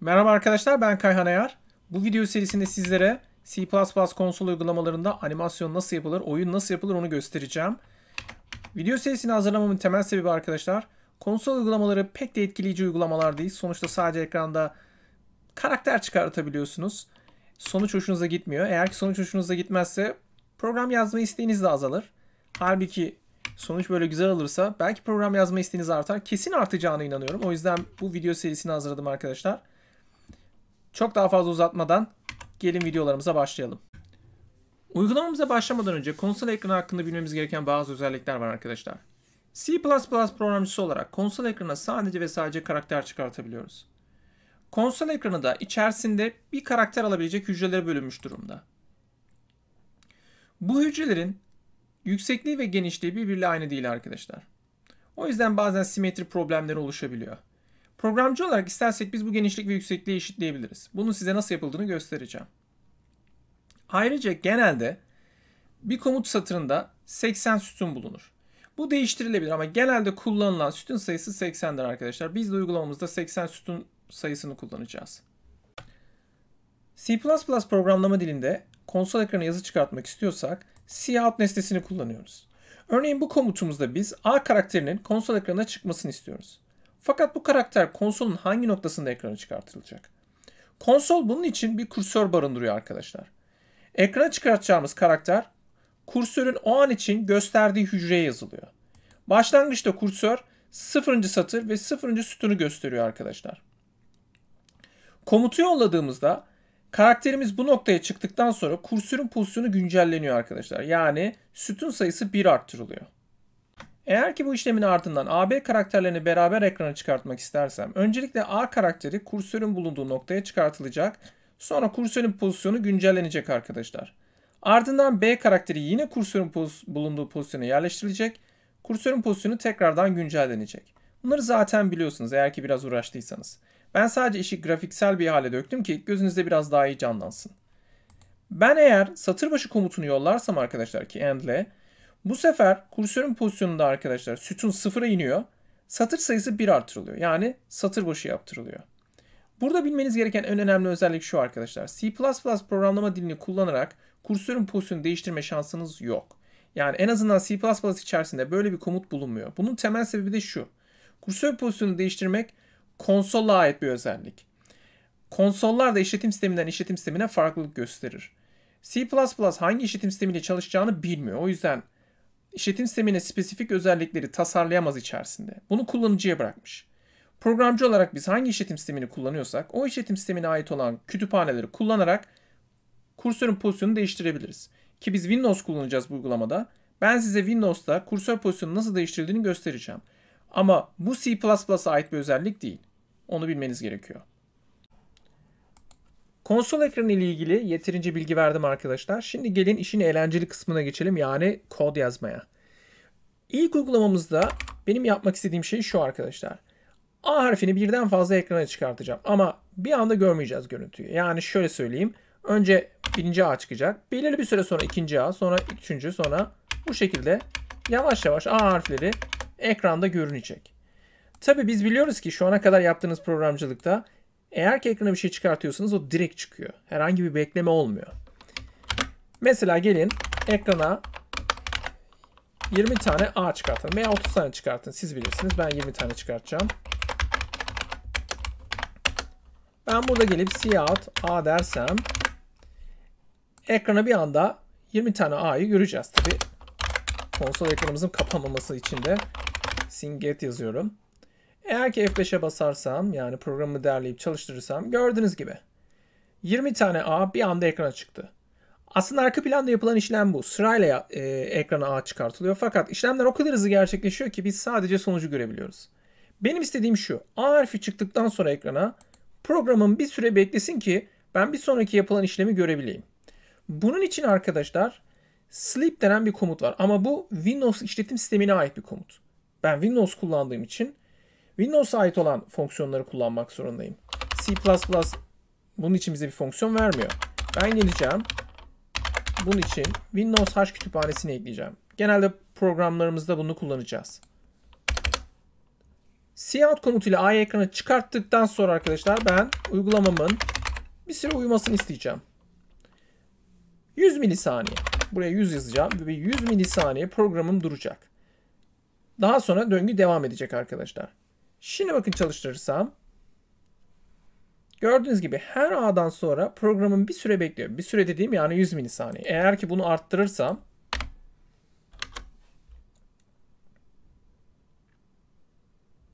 Merhaba arkadaşlar ben Kayhan Ayar. Bu video serisinde sizlere C++ konsol uygulamalarında animasyon nasıl yapılır, oyun nasıl yapılır onu göstereceğim. Video serisini hazırlamamın temel sebebi arkadaşlar konsol uygulamaları pek de etkileyici uygulamalar değil. Sonuçta sadece ekranda karakter çıkartabiliyorsunuz. Sonuç hoşunuza gitmiyor. Eğer ki sonuç hoşunuza gitmezse program yazma isteğiniz de azalır. Halbuki sonuç böyle güzel olursa belki program yazma isteğiniz artar. Kesin artacağına inanıyorum. O yüzden bu video serisini hazırladım arkadaşlar. Çok daha fazla uzatmadan gelin videolarımıza başlayalım. Uygulamamıza başlamadan önce konsol ekranı hakkında bilmemiz gereken bazı özellikler var arkadaşlar. C++ programcısı olarak konsol ekranına sadece ve sadece karakter çıkartabiliyoruz. Konsol ekranı da içerisinde bir karakter alabilecek hücrelere bölünmüş durumda. Bu hücrelerin yüksekliği ve genişliği birbiriyle aynı değil arkadaşlar. O yüzden bazen simetri problemleri oluşabiliyor. Programcı olarak istersek biz bu genişlik ve yüksekliği eşitleyebiliriz. Bunun size nasıl yapıldığını göstereceğim. Ayrıca genelde bir komut satırında 80 sütun bulunur. Bu değiştirilebilir ama genelde kullanılan sütun sayısı 80'dir arkadaşlar. Biz de uygulamamızda 80 sütun sayısını kullanacağız. C++ programlama dilinde konsol ekranı yazı çıkartmak istiyorsak cout nesnesini kullanıyoruz. Örneğin bu komutumuzda biz A karakterinin konsol ekranına çıkmasını istiyoruz. Fakat bu karakter konsolun hangi noktasında ekrana çıkartılacak? Konsol bunun için bir kursör barındırıyor arkadaşlar. Ekrana çıkartacağımız karakter kursörün o an için gösterdiği hücreye yazılıyor. Başlangıçta kursör 0. satır ve 0. sütunu gösteriyor arkadaşlar. Komutu yolladığımızda karakterimiz bu noktaya çıktıktan sonra kursörün pozisyonu güncelleniyor arkadaşlar. Yani sütun sayısı 1 arttırılıyor. Eğer ki bu işlemin ardından AB karakterlerini beraber ekrana çıkartmak istersem öncelikle A karakteri kursörün bulunduğu noktaya çıkartılacak. Sonra kursörün pozisyonu güncellenecek arkadaşlar. Ardından B karakteri yine kursörün poz bulunduğu pozisyona yerleştirilecek. Kursörün pozisyonu tekrardan güncellenecek. Bunları zaten biliyorsunuz eğer ki biraz uğraştıysanız. Ben sadece işi grafiksel bir hale döktüm ki gözünüzde biraz daha iyi canlansın. Ben eğer satır başı komutunu yollarsam arkadaşlar ki end'le bu sefer kursörün pozisyonunda arkadaşlar sütun sıfıra iniyor. Satır sayısı 1 artırılıyor. Yani satır başı yaptırılıyor. Burada bilmeniz gereken en önemli özellik şu arkadaşlar. C++ programlama dilini kullanarak kursörün pozisyonu değiştirme şansınız yok. Yani en azından C++ içerisinde böyle bir komut bulunmuyor. Bunun temel sebebi de şu. Kursör pozisyonu değiştirmek konsola ait bir özellik. Konsollar da işletim sisteminden işletim sistemine farklılık gösterir. C++ hangi işletim sistemiyle çalışacağını bilmiyor. O yüzden işletim sistemine spesifik özellikleri tasarlayamaz içerisinde. Bunu kullanıcıya bırakmış. Programcı olarak biz hangi işletim sistemini kullanıyorsak o işletim sistemine ait olan kütüphaneleri kullanarak kursörün pozisyonunu değiştirebiliriz. Ki biz Windows kullanacağız bu uygulamada. Ben size Windows'ta kursör pozisyonu nasıl değiştirildiğini göstereceğim. Ama bu C++'a ait bir özellik değil. Onu bilmeniz gerekiyor. Konsol ekranı ile ilgili yeterince bilgi verdim arkadaşlar. Şimdi gelin işin eğlenceli kısmına geçelim yani kod yazmaya. İlk uygulamamızda benim yapmak istediğim şey şu arkadaşlar. A harfini birden fazla ekrana çıkartacağım ama bir anda görmeyeceğiz görüntüyü. Yani şöyle söyleyeyim. Önce birinci A çıkacak. Belirli bir süre sonra ikinci A, sonra üçüncü, sonra bu şekilde yavaş yavaş A harfleri ekranda görünecek. Tabi biz biliyoruz ki şu ana kadar yaptığınız programcılıkta eğer ki ekrana bir şey çıkartıyorsanız o direkt çıkıyor. Herhangi bir bekleme olmuyor. Mesela gelin ekrana 20 tane A çıkartın veya 30 tane çıkartın. Siz bilirsiniz. Ben 20 tane çıkartacağım. Ben burada gelip cout A dersem ekrana bir anda 20 tane A'yı göreceğiz. Tabi konsol ekranımızın kapanmaması için de singet yazıyorum. Eğer ki F5'e basarsam yani programı derleyip çalıştırırsam gördüğünüz gibi 20 tane A bir anda ekrana çıktı. Aslında arka planda yapılan işlem bu. Sırayla e, ekrana A çıkartılıyor. Fakat işlemler o kadar hızlı gerçekleşiyor ki biz sadece sonucu görebiliyoruz. Benim istediğim şu. A harfi çıktıktan sonra ekrana programın bir süre beklesin ki ben bir sonraki yapılan işlemi görebileyim. Bunun için arkadaşlar sleep denen bir komut var. Ama bu Windows işletim sistemine ait bir komut. Ben Windows kullandığım için Windows'a ait olan fonksiyonları kullanmak zorundayım. C++ bunun için bize bir fonksiyon vermiyor. Ben geleceğim. Bunun için Windows H kütüphanesini ekleyeceğim. Genelde programlarımızda bunu kullanacağız. Cout komutuyla A ekranı çıkarttıktan sonra arkadaşlar ben uygulamamın bir süre uyumasını isteyeceğim. 100 milisaniye. Buraya 100 yazacağım ve 100 milisaniye programım duracak. Daha sonra döngü devam edecek arkadaşlar. Şimdi bakın çalıştırırsam. Gördüğünüz gibi her A'dan sonra programın bir süre bekliyor. Bir süre dediğim yani 100 milisaniye. Eğer ki bunu arttırırsam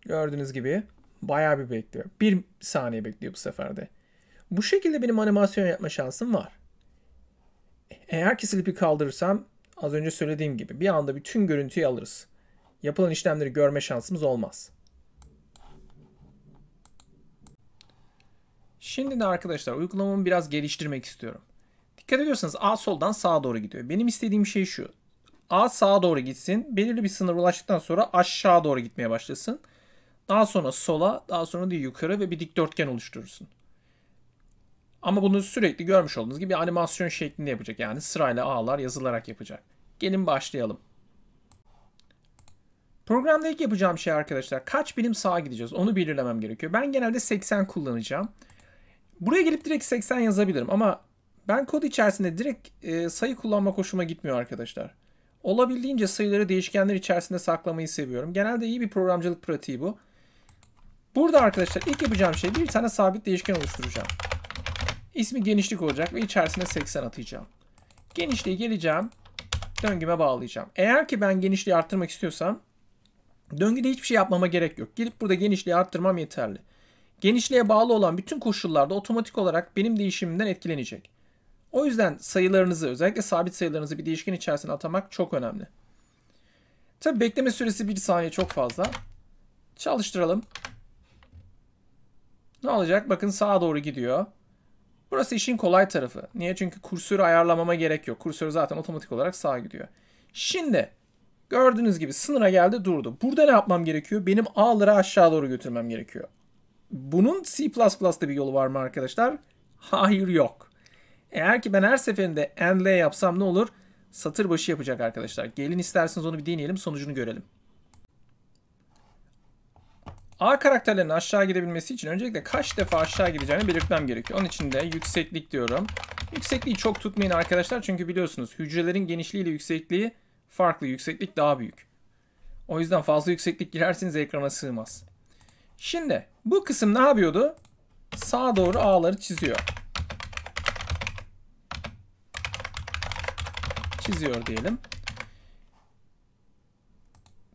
Gördüğünüz gibi bayağı bir bekliyor. Bir saniye bekliyor bu seferde. Bu şekilde benim animasyon yapma şansım var. Eğer ki Sleepy kaldırırsam az önce söylediğim gibi bir anda bütün görüntüyü alırız. Yapılan işlemleri görme şansımız olmaz. Şimdi de arkadaşlar uygulamamı biraz geliştirmek istiyorum. Dikkat ediyorsanız A soldan sağa doğru gidiyor. Benim istediğim şey şu. A sağa doğru gitsin. Belirli bir sınır ulaştıktan sonra aşağı doğru gitmeye başlasın. Daha sonra sola, daha sonra da yukarı ve bir dikdörtgen oluşturursun. Ama bunu sürekli görmüş olduğunuz gibi animasyon şeklinde yapacak. Yani sırayla ağlar yazılarak yapacak. Gelin başlayalım. Programda ilk yapacağım şey arkadaşlar kaç birim sağa gideceğiz onu belirlemem gerekiyor. Ben genelde 80 kullanacağım. Buraya gelip direkt 80 yazabilirim ama ben kod içerisinde direkt e, sayı kullanmak hoşuma gitmiyor arkadaşlar. Olabildiğince sayıları değişkenler içerisinde saklamayı seviyorum. Genelde iyi bir programcılık pratiği bu. Burada arkadaşlar ilk yapacağım şey bir tane sabit değişken oluşturacağım. İsmi genişlik olacak ve içerisine 80 atacağım. Genişliği geleceğim. Döngüme bağlayacağım. Eğer ki ben genişliği arttırmak istiyorsam döngüde hiçbir şey yapmama gerek yok. Gelip burada genişliği arttırmam yeterli genişliğe bağlı olan bütün koşullarda otomatik olarak benim değişimimden etkilenecek. O yüzden sayılarınızı özellikle sabit sayılarınızı bir değişken içerisine atamak çok önemli. Tabi bekleme süresi 1 saniye çok fazla. Çalıştıralım. Ne olacak? Bakın sağa doğru gidiyor. Burası işin kolay tarafı. Niye? Çünkü kursörü ayarlamama gerek yok. Kursör zaten otomatik olarak sağa gidiyor. Şimdi gördüğünüz gibi sınıra geldi durdu. Burada ne yapmam gerekiyor? Benim A'ları aşağı doğru götürmem gerekiyor. Bunun C++'da bir yolu var mı arkadaşlar? Hayır yok. Eğer ki ben her seferinde endle yapsam ne olur? Satır başı yapacak arkadaşlar. Gelin isterseniz onu bir deneyelim sonucunu görelim. A karakterlerinin aşağı gidebilmesi için öncelikle kaç defa aşağı gideceğini belirtmem gerekiyor. Onun için de yükseklik diyorum. Yüksekliği çok tutmayın arkadaşlar çünkü biliyorsunuz hücrelerin genişliği ile yüksekliği farklı. Yükseklik daha büyük. O yüzden fazla yükseklik girerseniz ekrana sığmaz. Şimdi bu kısım ne yapıyordu? Sağa doğru ağları çiziyor. Çiziyor diyelim.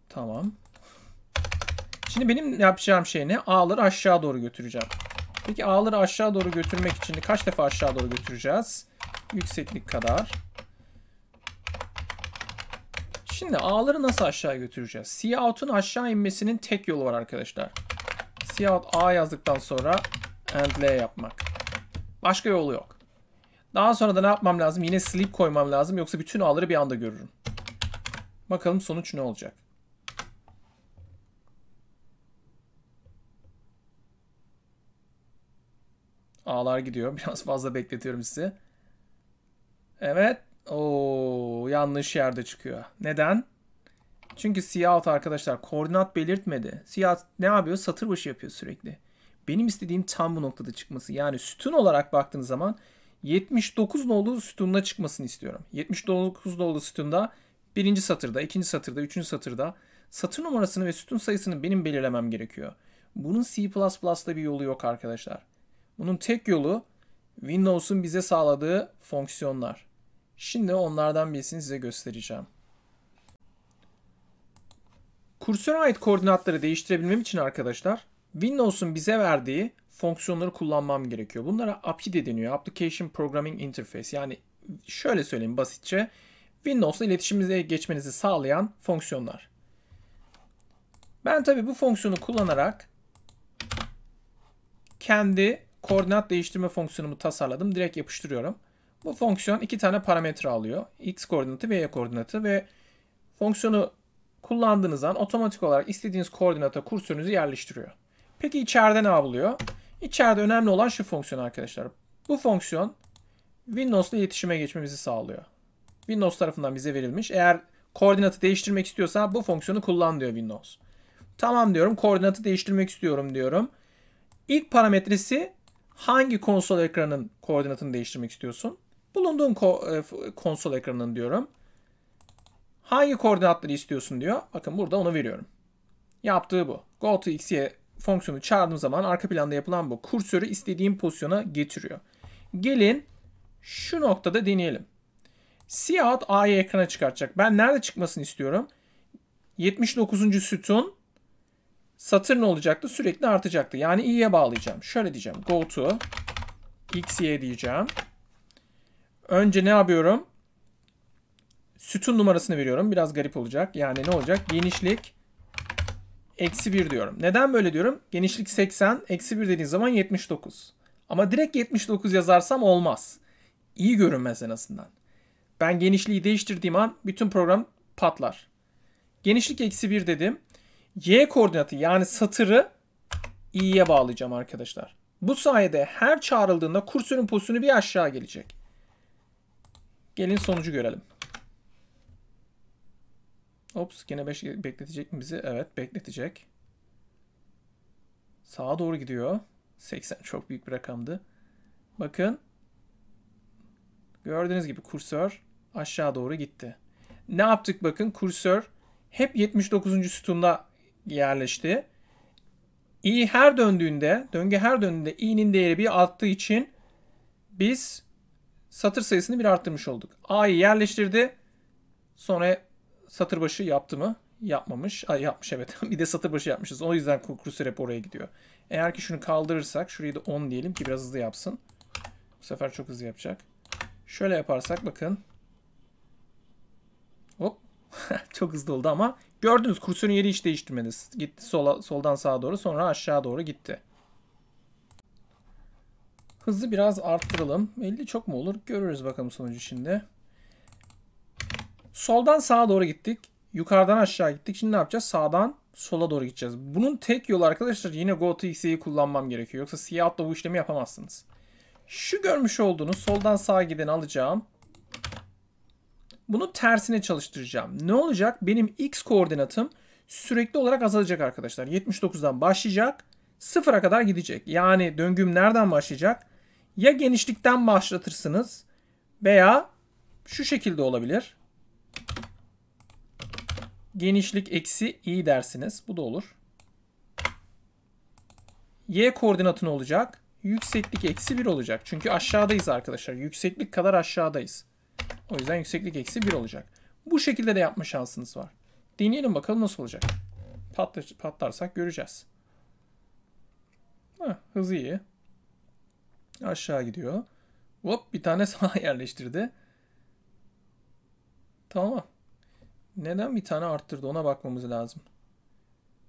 Tamam. Şimdi benim yapacağım şey ne? Ağları aşağı doğru götüreceğim. Peki ağları aşağı doğru götürmek için kaç defa aşağı doğru götüreceğiz? Yükseklik kadar. Şimdi ağları nasıl aşağı götüreceğiz? Sea out'un aşağı inmesinin tek yolu var arkadaşlar yahut A yazdıktan sonra and L yapmak. Başka yolu yok. Daha sonra da ne yapmam lazım? Yine sleep koymam lazım. Yoksa bütün A'ları bir anda görürüm. Bakalım sonuç ne olacak? A'lar gidiyor. Biraz fazla bekletiyorum sizi. Evet. Oo, yanlış yerde çıkıyor. Neden? Çünkü siyah alt arkadaşlar koordinat belirtmedi. Siyah ne yapıyor? Satır başı yapıyor sürekli. Benim istediğim tam bu noktada çıkması. Yani sütun olarak baktığınız zaman 79 nolu sütununa çıkmasını istiyorum. 79 nolu sütunda birinci satırda, ikinci satırda, üçüncü satırda satır numarasını ve sütun sayısını benim belirlemem gerekiyor. Bunun C++'da bir yolu yok arkadaşlar. Bunun tek yolu Windows'un bize sağladığı fonksiyonlar. Şimdi onlardan birisini size göstereceğim. Kursöre ait koordinatları değiştirebilmem için arkadaşlar Windows'un bize verdiği fonksiyonları kullanmam gerekiyor. Bunlara API deniyor. Application Programming Interface. Yani şöyle söyleyeyim basitçe. Windows'la iletişimize geçmenizi sağlayan fonksiyonlar. Ben tabii bu fonksiyonu kullanarak kendi koordinat değiştirme fonksiyonumu tasarladım. Direkt yapıştırıyorum. Bu fonksiyon iki tane parametre alıyor. X koordinatı ve Y koordinatı ve fonksiyonu kullandığınız an otomatik olarak istediğiniz koordinata kursörünüzü yerleştiriyor. Peki içeride ne yapılıyor? İçeride önemli olan şu fonksiyon arkadaşlar. Bu fonksiyon Windows'la iletişime geçmemizi sağlıyor. Windows tarafından bize verilmiş. Eğer koordinatı değiştirmek istiyorsa bu fonksiyonu kullan diyor Windows. Tamam diyorum koordinatı değiştirmek istiyorum diyorum. İlk parametresi hangi konsol ekranın koordinatını değiştirmek istiyorsun? Bulunduğun ko e, konsol ekranının diyorum. Hangi koordinatları istiyorsun diyor. Bakın burada onu veriyorum. Yaptığı bu. Go to x'ye fonksiyonu çağırdığım zaman arka planda yapılan bu. Kursörü istediğim pozisyona getiriyor. Gelin şu noktada deneyelim. Siyahat A'yı ekrana çıkartacak. Ben nerede çıkmasını istiyorum? 79. sütun satır ne olacaktı? Sürekli artacaktı. Yani i'ye bağlayacağım. Şöyle diyeceğim. Go to x'ye diyeceğim. Önce ne yapıyorum? Sütun numarasını veriyorum. Biraz garip olacak. Yani ne olacak? Genişlik eksi 1 diyorum. Neden böyle diyorum? Genişlik 80, eksi 1 dediğin zaman 79. Ama direkt 79 yazarsam olmaz. İyi görünmez en azından. Ben genişliği değiştirdiğim an bütün program patlar. Genişlik eksi 1 dedim. Y koordinatı yani satırı i'ye bağlayacağım arkadaşlar. Bu sayede her çağrıldığında kursörün pozisyonu bir aşağı gelecek. Gelin sonucu görelim. Ops yine 5 bekletecek mi bizi? Evet bekletecek. Sağa doğru gidiyor. 80 çok büyük bir rakamdı. Bakın. Gördüğünüz gibi kursör aşağı doğru gitti. Ne yaptık bakın kursör hep 79. sütunda yerleşti. İ her döndüğünde, döngü her döndüğünde i'nin değeri bir arttığı için biz satır sayısını bir arttırmış olduk. a'yı yerleştirdi. Sonra satır başı yaptı mı? Yapmamış. Ay yapmış evet. bir de satır başı yapmışız. O yüzden kursör hep oraya gidiyor. Eğer ki şunu kaldırırsak şurayı da 10 diyelim ki biraz hızlı yapsın. Bu sefer çok hızlı yapacak. Şöyle yaparsak bakın. Hop. çok hızlı oldu ama gördünüz kursörün yeri hiç değiştirmedi. Gitti sola, soldan sağa doğru sonra aşağı doğru gitti. Hızı biraz arttıralım. 50 çok mu olur? Görürüz bakalım sonucu şimdi. Soldan sağa doğru gittik. Yukarıdan aşağı gittik. Şimdi ne yapacağız? Sağdan sola doğru gideceğiz. Bunun tek yolu arkadaşlar yine GoTX'i kullanmam gerekiyor. Yoksa siyahla bu işlemi yapamazsınız. Şu görmüş olduğunuz soldan sağa giden alacağım. Bunu tersine çalıştıracağım. Ne olacak? Benim x koordinatım sürekli olarak azalacak arkadaşlar. 79'dan başlayacak. Sıfıra kadar gidecek. Yani döngüm nereden başlayacak? Ya genişlikten başlatırsınız veya şu şekilde olabilir genişlik eksi i dersiniz. Bu da olur. Y koordinatı ne olacak? Yükseklik eksi 1 olacak. Çünkü aşağıdayız arkadaşlar. Yükseklik kadar aşağıdayız. O yüzden yükseklik eksi 1 olacak. Bu şekilde de yapma şansınız var. Deneyelim bakalım nasıl olacak. Patlar, patlarsak göreceğiz. Heh, hızı iyi. Aşağı gidiyor. Hop bir tane sağa yerleştirdi. Tamam neden bir tane arttırdı ona bakmamız lazım.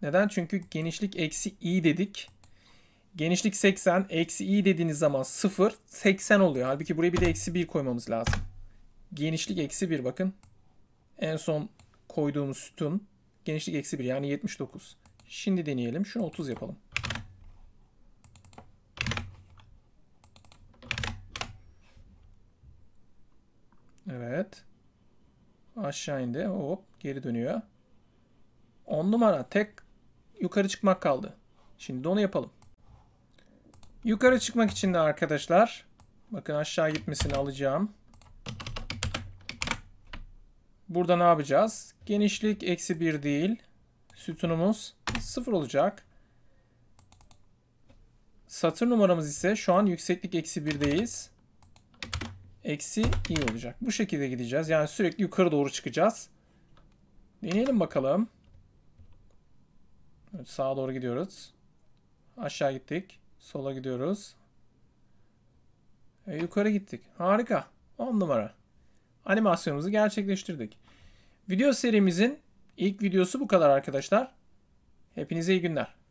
Neden? Çünkü genişlik eksi i dedik. Genişlik 80, eksi i dediğiniz zaman 0, 80 oluyor. Halbuki buraya bir de eksi 1 koymamız lazım. Genişlik eksi 1 bakın. En son koyduğumuz sütun genişlik eksi 1 yani 79. Şimdi deneyelim. Şunu 30 yapalım. Evet. Aşağı indi. Hop geri dönüyor. 10 numara. Tek yukarı çıkmak kaldı. Şimdi de onu yapalım. Yukarı çıkmak için de arkadaşlar. Bakın aşağı gitmesini alacağım. Burada ne yapacağız? Genişlik eksi 1 değil. Sütunumuz 0 olacak. Satır numaramız ise şu an yükseklik eksi 1'deyiz eksi i olacak. Bu şekilde gideceğiz. Yani sürekli yukarı doğru çıkacağız. Deneyelim bakalım. Evet, sağa doğru gidiyoruz. Aşağı gittik. Sola gidiyoruz. E, yukarı gittik. Harika. 10 numara. Animasyonumuzu gerçekleştirdik. Video serimizin ilk videosu bu kadar arkadaşlar. Hepinize iyi günler.